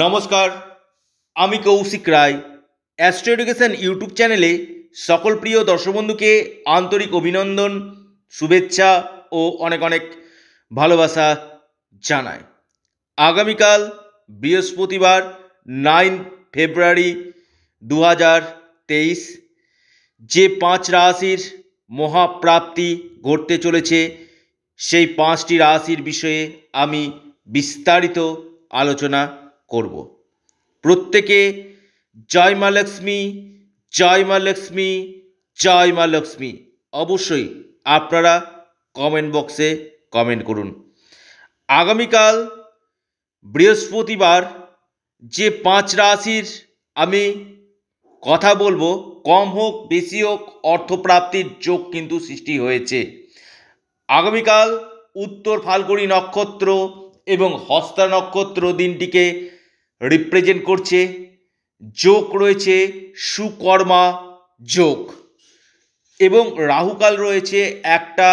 নমস্কার আমি Koushik Roy Astro Education YouTube চ্যানেলে সকল প্রিয় দর্শকবন্ধুকে আন্তরিক অভিনন্দন শুভেচ্ছা ও অনেক অনেক ভালোবাসা জানায় আগামীকাল বৃহস্পতিবার নাইন ফেব্রুয়ারি দু তেইশ যে পাঁচ রাশির মহাপ্রাপ্তি ঘটতে চলেছে সেই পাঁচটি রাশির বিষয়ে আমি বিস্তারিত আলোচনা করব প্রত্যেকে জয় মা লক্ষ্মী জয় মা লক্ষ্মী জয় মা লক্ষ্মী অবশ্যই আপনারা কমেন্ট বক্সে কমেন্ট করুন আগামীকাল বৃহস্পতিবার যে পাঁচ রাশির আমি কথা বলবো কম হোক বেশি হোক অর্থপ্রাপ্তির যোগ কিন্তু সৃষ্টি হয়েছে আগামীকাল উত্তর ফাল্গুনি নক্ষত্র এবং হস্তা নক্ষত্র দিনটিকে রিপ্রেজেন্ট করছে যোগ রয়েছে সুকর্মা যোগ এবং রাহুকাল রয়েছে একটা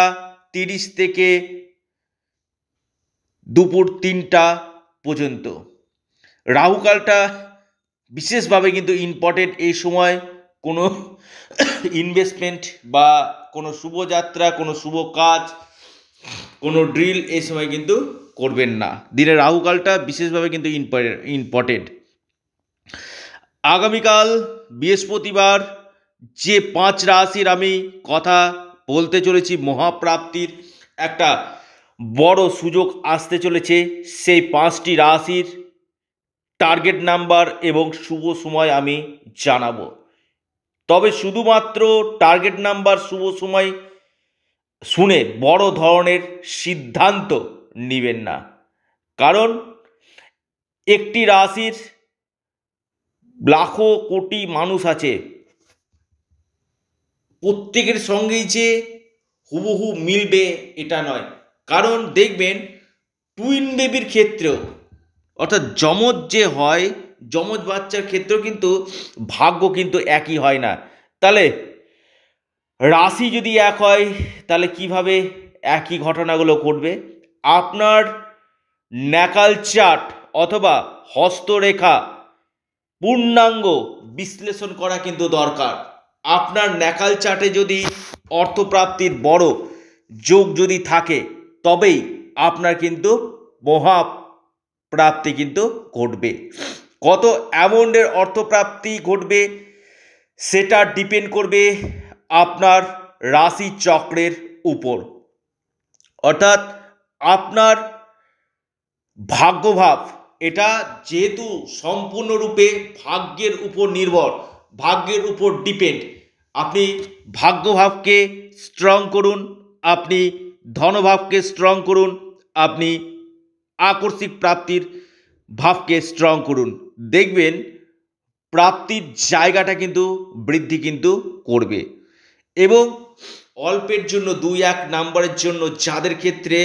তিরিশ থেকে দুপুর তিনটা পর্যন্ত রাহুকালটা বিশেষভাবে কিন্তু ইম্পর্টেন্ট এই সময় কোনো ইনভেস্টমেন্ট বা কোনো শুভযাত্রা কোনো শুভ কাজ কোনো ড্রিল এই সময় কিন্তু করবেন না দিনের রাহুকালটা বিশেষভাবে কিন্তু ইম্পর্টেন্ট আগামীকাল বৃহস্পতিবার যে পাঁচ রাশির আমি কথা বলতে চলেছি মহাপ্রাপ্তির একটা বড় সুযোগ আসতে চলেছে সেই পাঁচটি রাশির টার্গেট নাম্বার এবং শুভ সময় আমি জানাবো তবে শুধুমাত্র টার্গেট নাম্বার শুভ সময় শুনে বড় ধরনের সিদ্ধান্ত নিবেন না কারণ একটি রাশির লাখো কোটি মানুষ আছে প্রত্যেকের সঙ্গেই যে হুবহু মিলবে এটা নয় কারণ দেখবেন টুইন বেবির ক্ষেত্রেও অর্থাৎ যমজ যে হয় যমজ বাচ্চার ক্ষেত্রেও কিন্তু ভাগ্য কিন্তু একই হয় না তাহলে রাশি যদি এক হয় তাহলে কিভাবে একই ঘটনাগুলো ঘটবে আপনার ন্যাকাল চার্ট অথবা হস্তরেখা পূর্ণাঙ্গ বিশ্লেষণ করা কিন্তু দরকার আপনার ন্যাকাল চার্টে যদি অর্থপ্রাপ্তির বড় যোগ যদি থাকে তবেই আপনার কিন্তু মহা প্রাপ্তি কিন্তু ঘটবে কত অ্যামাউন্টের অর্থপ্রাপ্তি ঘটবে সেটা ডিপেন্ড করবে আপনার রাশি চক্রের উপর অর্থাৎ আপনার ভাগ্যভাব এটা যেহেতু সম্পূর্ণরূপে ভাগ্যের উপর নির্ভর ভাগ্যের উপর ডিপেন্ড আপনি ভাগ্যভাবকে স্ট্রং করুন আপনি ধনভাবকে স্ট্রং করুন আপনি আকস্মিক প্রাপ্তির ভাবকে স্ট্রং করুন দেখবেন প্রাপ্তির জায়গাটা কিন্তু বৃদ্ধি কিন্তু করবে এবং অল্পের জন্য দুই এক নাম্বারের জন্য যাদের ক্ষেত্রে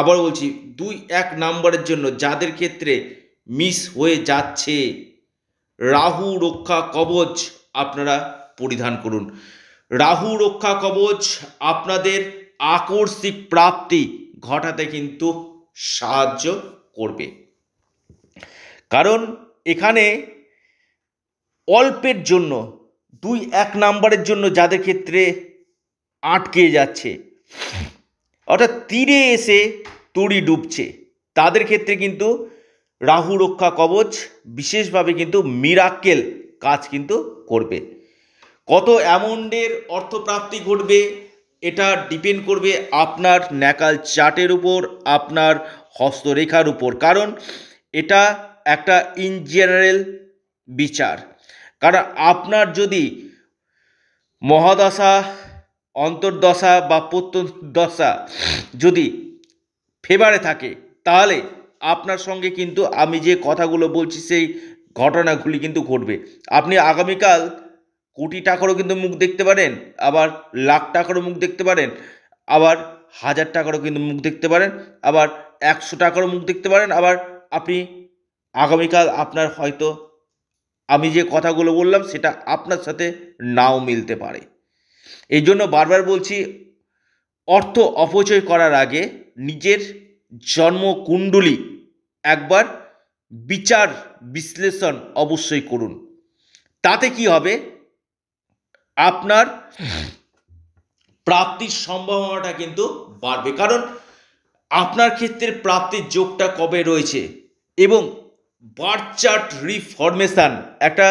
আবার বলছি দুই এক নাম্বারের জন্য যাদের ক্ষেত্রে মিস হয়ে যাচ্ছে রাহু রক্ষা কবচ আপনারা পরিধান করুন রাহু রক্ষা কবচ আপনাদের আকর্ষিক প্রাপ্তি ঘটাতে কিন্তু সাহায্য করবে কারণ এখানে অল্পের জন্য দুই এক নাম্বারের জন্য যাদের ক্ষেত্রে আটকে যাচ্ছে অর্থাৎ তীরে এসে তড়ি ডুবছে তাদের ক্ষেত্রে কিন্তু রাহু রক্ষা কবচ বিশেষভাবে কিন্তু মিরাক্কেল কাজ কিন্তু করবে কত অ্যামাউন্ডের অর্থপ্রাপ্তি ঘটবে এটা ডিপেন্ড করবে আপনার ন্যাকাল চার্টের উপর আপনার হস্তরেখার উপর কারণ এটা একটা ইন জেনারেল বিচার কারণ আপনার যদি মহাদশা অন্তর্দশা বা প্রত্যন্তদশা যদি ফেভারে থাকে তাহলে আপনার সঙ্গে কিন্তু আমি যে কথাগুলো বলছি সেই ঘটনাগুলি কিন্তু ঘটবে আপনি আগামীকাল কোটি টাকারও কিন্তু মুখ দেখতে পারেন আবার লাখ টাকারও মুখ দেখতে পারেন আবার হাজার টাকারও কিন্তু মুখ দেখতে পারেন আবার একশো টাকারও মুখ দেখতে পারেন আবার আপনি আগামীকাল আপনার হয়তো আমি যে কথাগুলো বললাম সেটা আপনার সাথে নাও মিলতে পারে এই জন্য বারবার বলছি অর্থ অপচয় করার আগে নিজের জন্মকুণ্ডলী একবার বিচার বিশ্লেষণ অবশ্যই করুন তাতে কি হবে আপনার প্রাপ্তির সম্ভাবনাটা কিন্তু বাড়বে কারণ আপনার ক্ষেত্রে প্রাপ্তির যোগটা কবে রয়েছে এবং বার্থ চার্ট রিফরমেশান একটা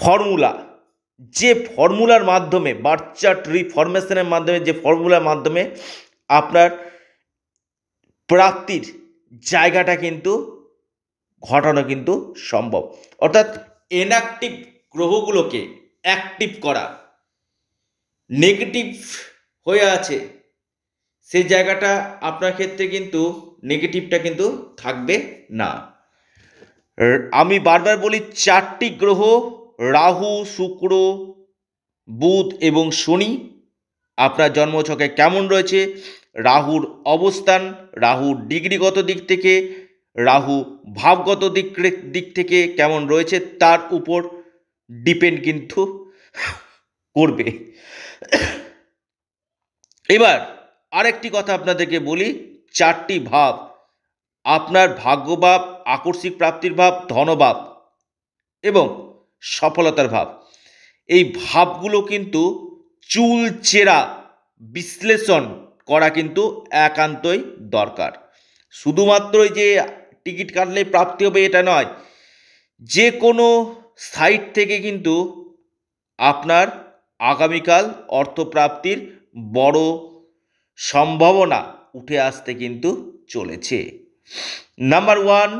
ফর্মুলা যে ফর্মুলার মাধ্যমে বার্থ চার্ট রিফরমেশনের মাধ্যমে যে ফর্মুলার মাধ্যমে আপনার প্রাপ্তির জায়গাটা কিন্তু ঘটানো কিন্তু সম্ভব অর্থাৎ এনঅ্যাক্টিভ গ্রহগুলোকে অ্যাক্টিভ করা নেগেটিভ হয়ে আছে সে জায়গাটা আপনার ক্ষেত্রে কিন্তু নেগেটিভটা কিন্তু থাকবে না আমি বারবার বলি চারটি গ্রহ রাহু শুক্র বুধ এবং শনি আপনার জন্মছকে কেমন রয়েছে রাহুর অবস্থান রাহুর ডিগ্রিগত দিক থেকে রাহু ভাবগত দিক দিক থেকে কেমন রয়েছে তার উপর ডিপেন্ড কিন্তু করবে এবার আরেকটি কথা আপনাদেরকে বলি চারটি ভাব আপনার ভাগ্যভাব আকস্মিক প্রাপ্তির ভাব ধনভাব এবং সফলতার ভাব এই ভাবগুলো কিন্তু চুল চেরা বিশ্লেষণ করা কিন্তু একান্তই দরকার শুধুমাত্রই যে টিকিট কাটলে প্রাপ্তি হবে এটা নয় যে কোনো সাইট থেকে কিন্তু আপনার আগামীকাল অর্থপ্রাপ্তির বড় সম্ভাবনা উঠে আসতে কিন্তু চলেছে নাম্বার ওয়ান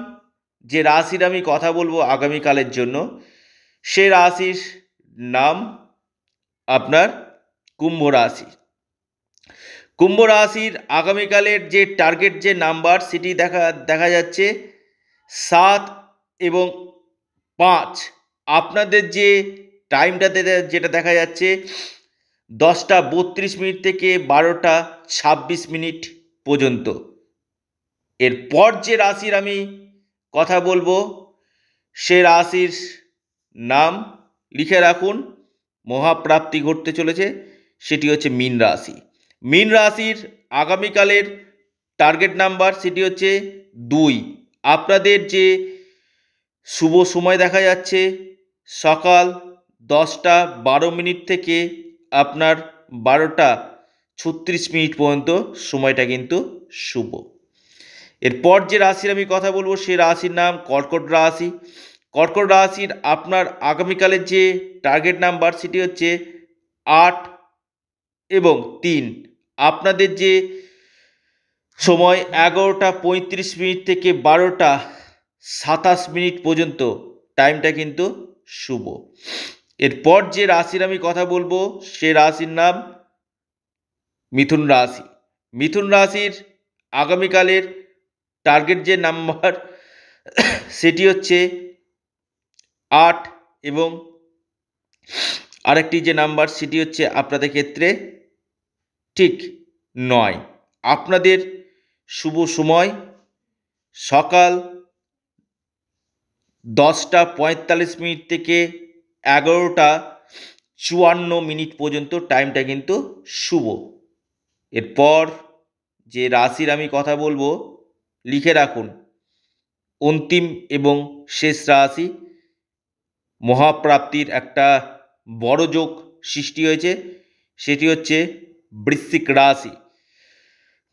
যে রাশির আমি কথা বলবো আগামীকালের জন্য সে রাশির নাম আপনার কুম্ভ রাশি কুম্ভ রাশির আগামীকালের যে টার্গেট যে নাম্বার সেটি দেখা দেখা যাচ্ছে সাত এবং পাঁচ আপনাদের যে টাইমটাতে যেটা দেখা যাচ্ছে দশটা বত্রিশ মিনিট থেকে বারোটা ছাব্বিশ মিনিট পর্যন্ত এরপর যে রাশির আমি কথা বলবো সে রাশির নাম লিখে রাখুন মহাপ্রাপ্তি ঘটতে চলেছে সেটি হচ্ছে মীন রাশি মীন রাশির আগামীকালের টার্গেট নাম্বার সেটি হচ্ছে দুই আপনাদের যে শুভ সময় দেখা যাচ্ছে সকাল দশটা বারো মিনিট থেকে আপনার বারোটা ছত্রিশ মিনিট পর্যন্ত সময়টা কিন্তু শুভ এরপর যে রাশির আমি কথা বলবো সে রাশির নাম কর্কট রাশি কর্কট রাশির আপনার আগামীকালের যে টার্গেট নাম্বার সেটি হচ্ছে আট এবং তিন আপনাদের যে সময় এগারোটা পঁয়ত্রিশ মিনিট থেকে বারোটা সাতাশ মিনিট পর্যন্ত টাইমটা কিন্তু শুভ এরপর যে রাশির আমি কথা বলবো সে রাশির নাম মিথুন রাশি মিথুন রাশির আগামীকালের টার্গেট যে নাম্বার সেটি হচ্ছে আট এবং আরেকটি যে নাম্বার সেটি হচ্ছে আপনাদের ক্ষেত্রে ঠিক নয় আপনাদের শুভ সময় সকাল দশটা পঁয়তাল্লিশ মিনিট থেকে এগারোটা চুয়ান্ন মিনিট পর্যন্ত টাইমটা কিন্তু শুভ এরপর যে রাশির আমি কথা বলবো লিখে রাখুন অন্তিম এবং শেষ রাশি মহাপ্রাপ্তির একটা বড় যোগ সৃষ্টি হয়েছে সেটি হচ্ছে বৃশ্চিক রাশি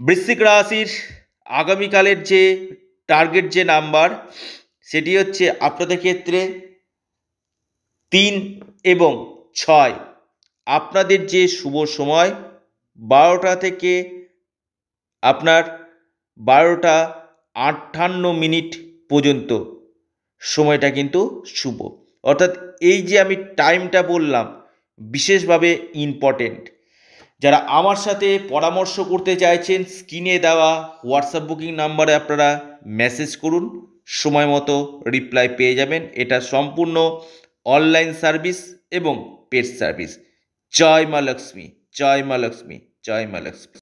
বৃশ্চিক রাশির আগামীকালের যে টার্গেট যে নাম্বার সেটি হচ্ছে আপনাদের ক্ষেত্রে তিন এবং ছয় আপনাদের যে শুভ সময় বারোটা থেকে আপনার বারোটা আটান্ন মিনিট পর্যন্ত সময়টা কিন্তু শুভ অর্থাৎ এই যে আমি টাইমটা বললাম বিশেষভাবে ইম্পর্টেন্ট যারা আমার সাথে পরামর্শ করতে চাইছেন স্ক্রিনে দেওয়া হোয়াটসঅ্যাপ বুকিং নাম্বারে আপনারা মেসেজ করুন সময় মতো রিপ্লাই পেয়ে যাবেন এটা সম্পূর্ণ অনলাইন সার্ভিস এবং পেড সার্ভিস জয় মা লক্ষ্মী জয় মা লক্ষ্মী জয় মা লক্ষ্মী